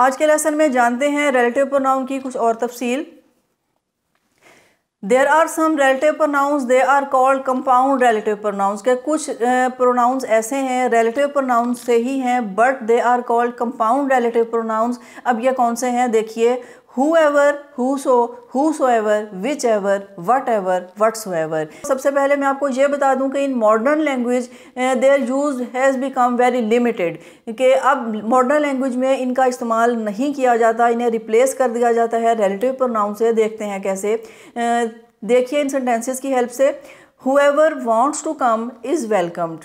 आज के लेसन में जानते हैं रिलेटिव प्रोनाउन की कुछ और तफसील there are some relative pronouns they are called compound relative pronouns के कुछ प्रोनाउंस ऐसे हैं रेलेटिव प्रोनाउंस से ही हैं but they are called compound relative pronouns अब ये कौन से हैं देखिए whoever, whoso, whosoever, whichever, whatever, whatsoever. सबसे पहले मैं आपको ये बता दूं कि in modern language their use has become very limited कि अब मॉडर्न लैंग्वेज में इनका इस्तेमाल नहीं किया जाता इन्हें रिप्लेस कर दिया जाता है रिलेटिव प्रोनाउन से देखते हैं कैसे eh, देखिए इन सेंटेंसेस की हेल्प से whoever wants to come is welcomed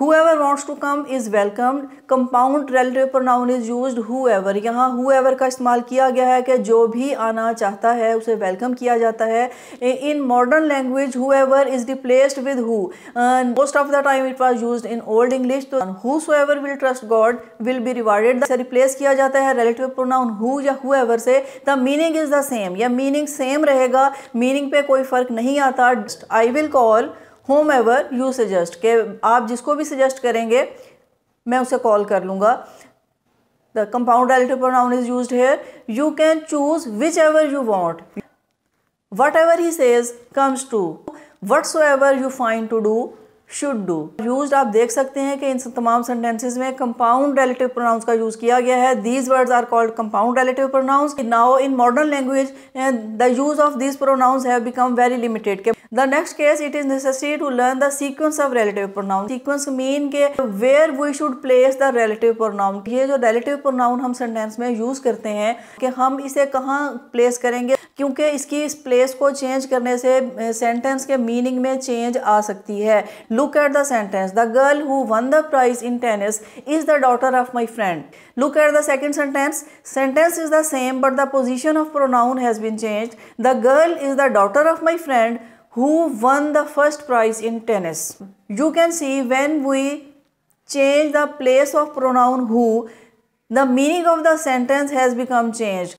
whoever wants to come is welcomed compound relative pronoun is used whoever यहाँ whoever का इस्तेमाल किया गया है कि जो भी आना चाहता है उसे welcome किया जाता है in modern language whoever is replaced with who uh, most of the time it was used in old English तो whosoever will trust God will be rewarded से replace किया जाता है relative pronoun who या whoever से the meaning is the same या meaning same रहेगा meaning पे कोई फ़र्क नहीं आता I will call whomever you suggest के आप जिसको भी सजेस्ट करेंगे मैं उसे कॉल कर लूँगा the compound relative pronoun is use here you can choose whichever you want whatever he says comes to whatsoever you fine to do should do use आप देख सकते हैं कि इन तमाम सेंटेंसेज में कंपाउंड रिलेटिव प्रोनाउंस का use किया गया है these words are called compound relative pronouns now in modern language the use of these pronouns have become very limited के the next case it is necessary to learn the sequence of relative pronouns sequence mean के where we should place the relative pronoun ये जो relative pronoun हम sentence में use करते हैं कि हम इसे कहाँ प्लेस करेंगे क्योंकि इसकी इस प्लेस को चेंज करने से सेंटेंस के मीनिंग में चेंज आ सकती है look at the sentence the girl who won the prize in tennis is the daughter of my friend look at the second sentence sentence is the same but the position of pronoun has been change the girl is the daughter of my friend who won the first prize in tennis you can see when we change the place of pronoun who the meaning of the sentence has become change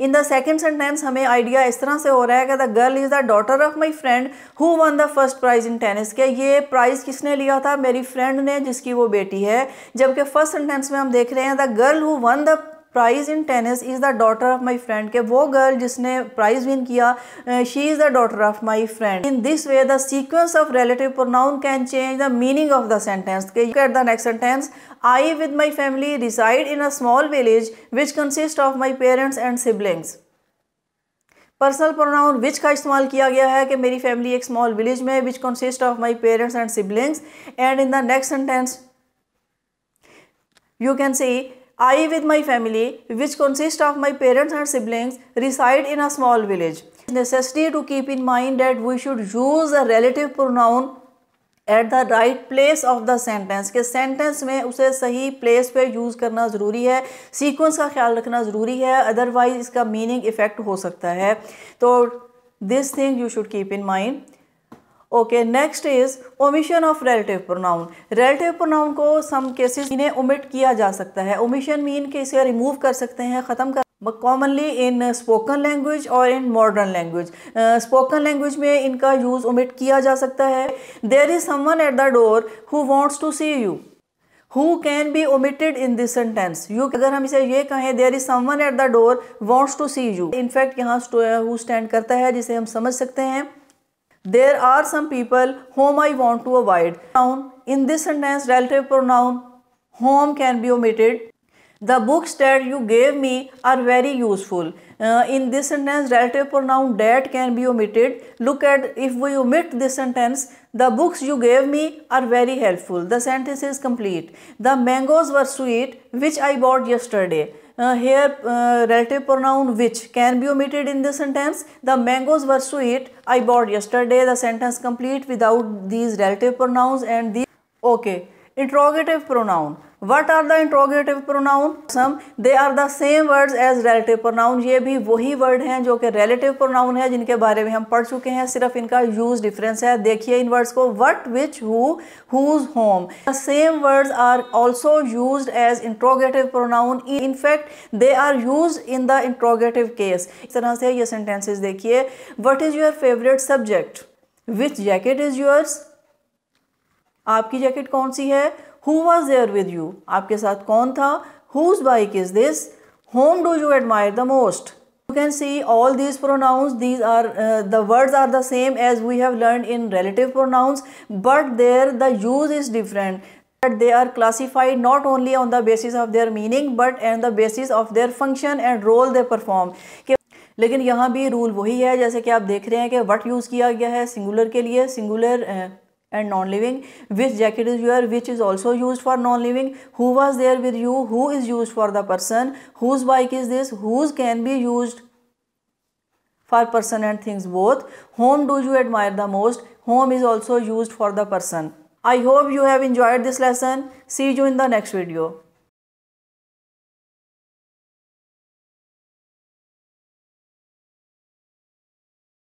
in the second sentence हमें idea इस तरह से हो रहा है कि the girl is the daughter of my friend who won the first prize in tennis के ये प्राइज़ किसने लिया था मेरी फ्रेंड ने जिसकी वो बेटी है जबकि फर्स्ट सेंटेंस में हम देख रहे हैं the girl who won the prize in tennis is the daughter of my friend के वो गर्ल जिसने प्राइज़ विन किया she is the daughter of my friend in this way the sequence of relative pronoun can change the meaning of the sentence के you get the next sentence I with my family reside in a small village which consist of my parents and siblings personal pronoun which का इस्तेमाल किया गया है कि मेरी family एक small village में है which consist of my parents and siblings and in the next sentence you can see I with my family, which consists of my parents and siblings, reside in a small village. Necessity to keep in mind that we should use a relative pronoun at the right place of the sentence के sentence में उसे सही place पे use करना ज़रूरी है sequence का ख्याल रखना ज़रूरी है अदरवाइज इसका मीनिंग इफ़ेक्ट हो सकता है तो this thing you should keep in mind okay next is omission of relative pronoun relative pronoun को सम केसेस इन्हें ओमिट किया जा सकता है ओमिशन मीन के इसे रिमूव कर सकते हैं ख़त्म कर कॉमनली इन स्पोकन लैंग्वेज और in modern language spoken language में इनका यूज़ ओमिट किया जा सकता है there is someone at the door who wants to see you who can be omitted in this sentence you अगर हम इसे ये कहें there is someone at the door wants to see you in fact यहाँ हु स्टैंड करता है जिसे हम समझ सकते हैं There are some people whom I want to avoid. Noun. In this sentence, relative pronoun whom can be omitted. The books that you gave me are very useful. Uh, in this sentence, relative pronoun that can be omitted. Look at if we omit this sentence, the books you gave me are very helpful. The sentence is complete. The mangoes were sweet which I bought yesterday uh, here uh, relative pronoun which can be omitted in this sentence. The mangoes were sweet. I bought yesterday. The sentence complete without these relative pronouns and the okay. Interrogative pronoun. What are the interrogative pronoun some they are the same words as relative pronoun ये भी वही word हैं जो कि relative pronoun है जिनके बारे में हम पढ़ चुके हैं सिर्फ इनका यूज डिफरेंस है देखिए इन वर्ड्स को what which whose whom the same words are also use as interrogative pronoun in fact they are use in the interrogative case इस तरह से ये सेंटेंसेज देखिए what is your favourite subject which jacket is yours आपकी jacket कौन सी है who was there with you आपके साथ कौन था whose bike is this whom do you admire the most you can C all these pronouns these are the words are the same as we have learn in relative pronouns but their the use is different but they are classified not only on the basis of their meaning but and the basis of their function and role they perform लेकिन यहाँ भी rule वही है जैसे कि आप देख रहे हैं कि वट यूज़ किया गया है सिंगुलर के लिए singular and non-living, which jacket is your, which is also used for non-living, who was there with you, who is used for the person, whose bike is this, whose can be used for person and things both, whom do you admire the most, whom is also used for the person. I hope you have enjoyed this lesson. See you in the next video.